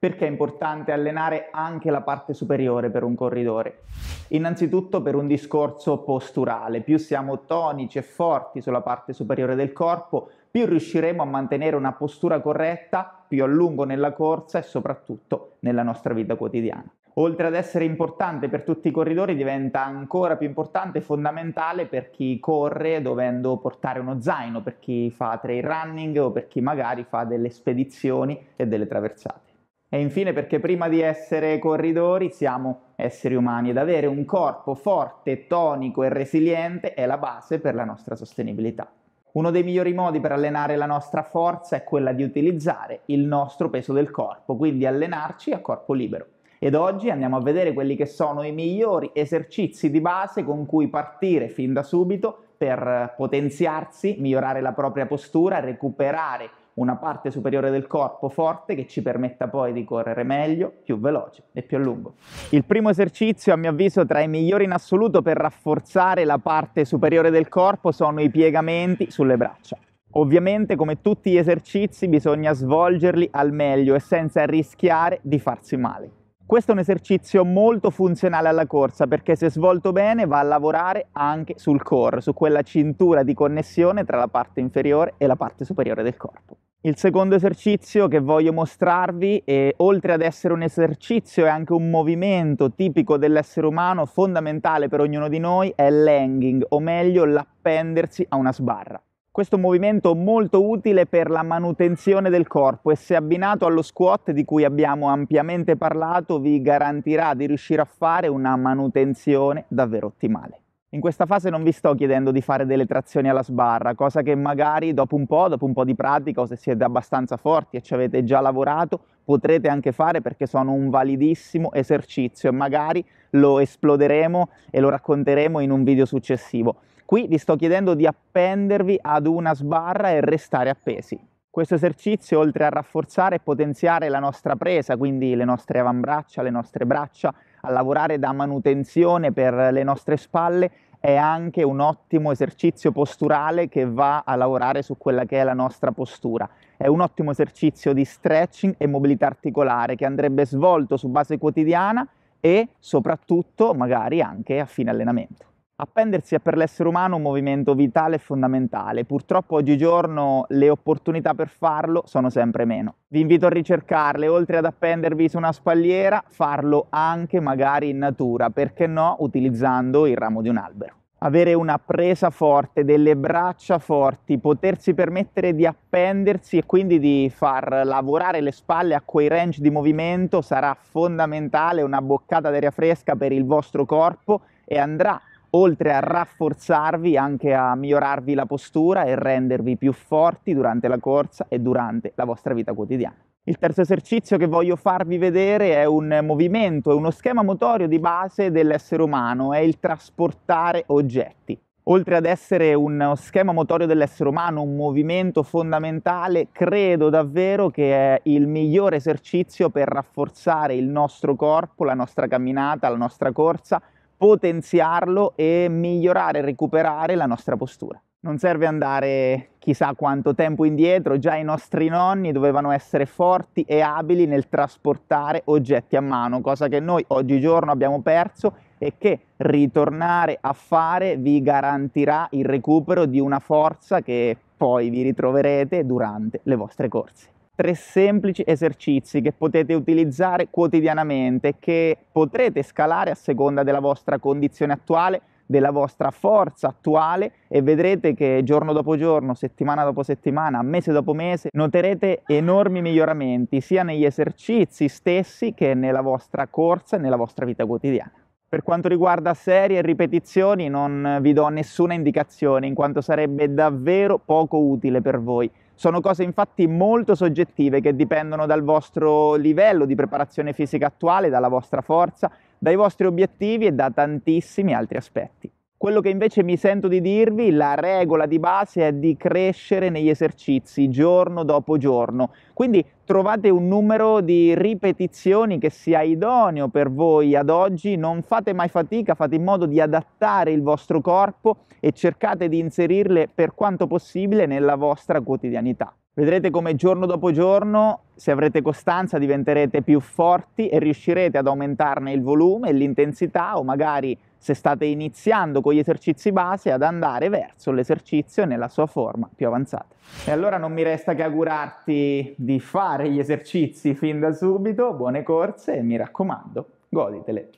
Perché è importante allenare anche la parte superiore per un corridore? Innanzitutto per un discorso posturale, più siamo tonici e forti sulla parte superiore del corpo, più riusciremo a mantenere una postura corretta più a lungo nella corsa e soprattutto nella nostra vita quotidiana. Oltre ad essere importante per tutti i corridori, diventa ancora più importante e fondamentale per chi corre dovendo portare uno zaino, per chi fa trail running o per chi magari fa delle spedizioni e delle traversate. E infine perché prima di essere corridori siamo esseri umani ed avere un corpo forte, tonico e resiliente è la base per la nostra sostenibilità. Uno dei migliori modi per allenare la nostra forza è quella di utilizzare il nostro peso del corpo, quindi allenarci a corpo libero. Ed oggi andiamo a vedere quelli che sono i migliori esercizi di base con cui partire fin da subito per potenziarsi, migliorare la propria postura, recuperare una parte superiore del corpo forte che ci permetta poi di correre meglio, più veloce e più a lungo. Il primo esercizio, a mio avviso, tra i migliori in assoluto per rafforzare la parte superiore del corpo sono i piegamenti sulle braccia. Ovviamente, come tutti gli esercizi, bisogna svolgerli al meglio e senza rischiare di farsi male. Questo è un esercizio molto funzionale alla corsa perché se svolto bene va a lavorare anche sul core, su quella cintura di connessione tra la parte inferiore e la parte superiore del corpo. Il secondo esercizio che voglio mostrarvi è, oltre ad essere un esercizio, è anche un movimento tipico dell'essere umano, fondamentale per ognuno di noi, è l'hanging, o meglio l'appendersi a una sbarra. Questo è un movimento molto utile per la manutenzione del corpo e se abbinato allo squat di cui abbiamo ampiamente parlato vi garantirà di riuscire a fare una manutenzione davvero ottimale. In questa fase non vi sto chiedendo di fare delle trazioni alla sbarra, cosa che magari dopo un po', dopo un po' di pratica o se siete abbastanza forti e ci avete già lavorato, potrete anche fare perché sono un validissimo esercizio e magari lo esploderemo e lo racconteremo in un video successivo. Qui vi sto chiedendo di appendervi ad una sbarra e restare appesi. Questo esercizio, oltre a rafforzare e potenziare la nostra presa, quindi le nostre avambraccia, le nostre braccia, a lavorare da manutenzione per le nostre spalle è anche un ottimo esercizio posturale che va a lavorare su quella che è la nostra postura. È un ottimo esercizio di stretching e mobilità articolare che andrebbe svolto su base quotidiana e soprattutto magari anche a fine allenamento. Appendersi è per l'essere umano un movimento vitale e fondamentale, purtroppo oggigiorno le opportunità per farlo sono sempre meno. Vi invito a ricercarle, oltre ad appendervi su una spalliera, farlo anche magari in natura, perché no utilizzando il ramo di un albero. Avere una presa forte, delle braccia forti, potersi permettere di appendersi e quindi di far lavorare le spalle a quei range di movimento sarà fondamentale, una boccata d'aria fresca per il vostro corpo e andrà oltre a rafforzarvi anche a migliorarvi la postura e rendervi più forti durante la corsa e durante la vostra vita quotidiana. Il terzo esercizio che voglio farvi vedere è un movimento, è uno schema motorio di base dell'essere umano, è il trasportare oggetti. Oltre ad essere uno schema motorio dell'essere umano, un movimento fondamentale, credo davvero che è il migliore esercizio per rafforzare il nostro corpo, la nostra camminata, la nostra corsa, potenziarlo e migliorare, recuperare la nostra postura. Non serve andare chissà quanto tempo indietro, già i nostri nonni dovevano essere forti e abili nel trasportare oggetti a mano, cosa che noi oggigiorno abbiamo perso e che ritornare a fare vi garantirà il recupero di una forza che poi vi ritroverete durante le vostre corse tre semplici esercizi che potete utilizzare quotidianamente, che potrete scalare a seconda della vostra condizione attuale, della vostra forza attuale e vedrete che giorno dopo giorno, settimana dopo settimana, mese dopo mese, noterete enormi miglioramenti sia negli esercizi stessi che nella vostra corsa e nella vostra vita quotidiana. Per quanto riguarda serie e ripetizioni non vi do nessuna indicazione in quanto sarebbe davvero poco utile per voi sono cose infatti molto soggettive che dipendono dal vostro livello di preparazione fisica attuale, dalla vostra forza, dai vostri obiettivi e da tantissimi altri aspetti. Quello che invece mi sento di dirvi, la regola di base è di crescere negli esercizi giorno dopo giorno. Quindi trovate un numero di ripetizioni che sia idoneo per voi ad oggi, non fate mai fatica, fate in modo di adattare il vostro corpo e cercate di inserirle per quanto possibile nella vostra quotidianità. Vedrete come giorno dopo giorno, se avrete costanza, diventerete più forti e riuscirete ad aumentarne il volume e l'intensità o magari se state iniziando con gli esercizi base ad andare verso l'esercizio nella sua forma più avanzata. E allora non mi resta che augurarti di fare gli esercizi fin da subito, buone corse e mi raccomando, goditele.